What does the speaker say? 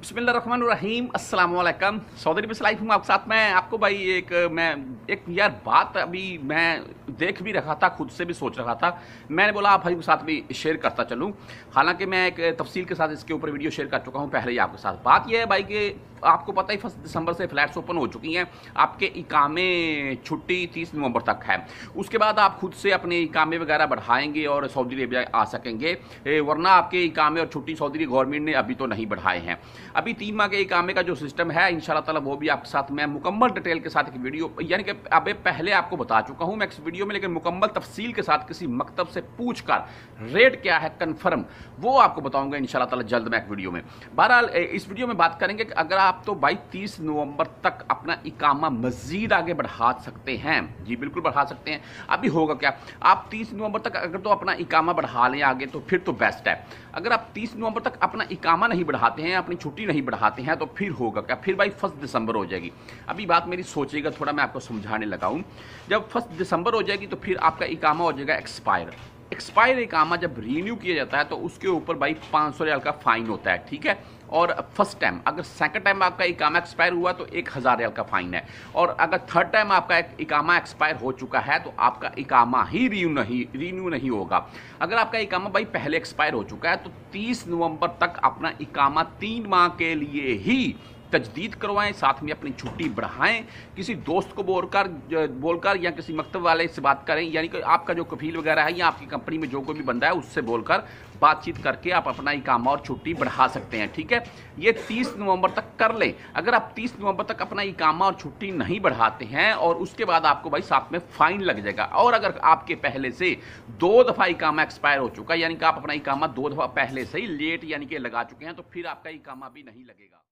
बसमीम अल्लाम सऊदी अरब से लाइफ हूँ आपके साथ मैं आपको भाई एक मैं एक यार बात अभी मैं देख भी रखा था खुद से भी सोच रखा था मैंने बोला आप भाई के साथ भी शेयर करता चलूँ हालांकि मैं एक तफसील के साथ इसके ऊपर वीडियो शेयर कर चुका हूँ पहले ही आपके साथ बात यह है भाई कि आपको पता ही फर्स्ट दिसंबर से फ्लैट्स ओपन हो चुकी हैं आपके इकामे छुट्टी तीस नवंबर तक है उसके बाद आप खुद से अपने इकामे वगैरह बढ़ाएंगे और सऊदी अरेबिया आ सकेंगे वरना आपके इकामे और छुट्टी सऊदी गवर्नमेंट ने अभी तो नहीं बढ़ाए हैं अभी तीन माह के आमे का जो सिस्टम है इन ताला वो भी आपके साथ मैं मुकम्मल डिटेल के साथ एक वीडियो यानी कि अब पहले आपको बता चुका हूँ मैं इस वीडियो में लेकिन मुकम्मल तफसील के साथ किसी मकतब से पूछ कर रेट क्या है कन्फर्म वो आपको बताऊंगा इन ताला जल्द मैं एक वीडियो में बहरहाल इस वीडियो में बात करेंगे कि अगर आप तो बाई तीस नवंबर तक अपना इकामा मजीद आगे बढ़ा सकते हैं जी बिल्कुल बढ़ा सकते हैं अभी होगा क्या आप तीस नवंबर तक अगर तो अपना इकामा बढ़ा लें आगे तो फिर तो बेस्ट है अगर आप तीस नवंबर तक अपना इकामा नहीं बढ़ाते हैं अपनी छुट्टी छुट्टी नहीं बढ़ाते हैं तो फिर होगा क्या फिर भाई फर्स्ट दिसंबर हो जाएगी अभी बात मेरी सोचिएगा थोड़ा मैं आपको समझाने लगाऊँ जब फर्स्ट दिसंबर हो जाएगी तो फिर आपका इकामा हो जाएगा एक्सपायर एक्सपायर कामा जब रीन्यू किया जाता है तो उसके ऊपर भाई पाँच सौ रियाल का फाइन होता है ठीक है और फर्स्ट टाइम अगर सेकंड टाइम आपका इकामा एक्सपायर हुआ तो एक हज़ार रियाल का फाइन है और अगर थर्ड टाइम आपका एक इकामा एक्सपायर हो चुका है तो आपका इकामा ही रीन्यू नहीं रीन्यू नहीं होगा अगर आपका इकामा भाई पहले एक्सपायर हो चुका है तो तीस नवंबर तक अपना इकामा तीन माह के लिए ही तजदीद करवाएं साथ में अपनी छुट्टी बढ़ाएं किसी दोस्त को बोलकर बोलकर या किसी मकतब वाले से बात करें यानी कि आपका जो कफील वगैरह है या आपकी कंपनी में जो कोई भी बंदा है उससे बोलकर बातचीत करके आप अपना ही काम और छुट्टी बढ़ा सकते हैं ठीक है ये 30 नवंबर तक कर लें अगर आप 30 नवंबर तक अपना काम और छुट्टी नहीं बढ़ाते हैं और उसके बाद आपको भाई साथ में फाइन लग जाएगा और अगर आपके पहले से दो दफ़ा कामा एक्सपायर हो चुका है यानी कि आप अपना इकामा दो दफ़ा पहले से ही लेट यानी कि लगा चुके हैं तो फिर आपका कामा भी नहीं लगेगा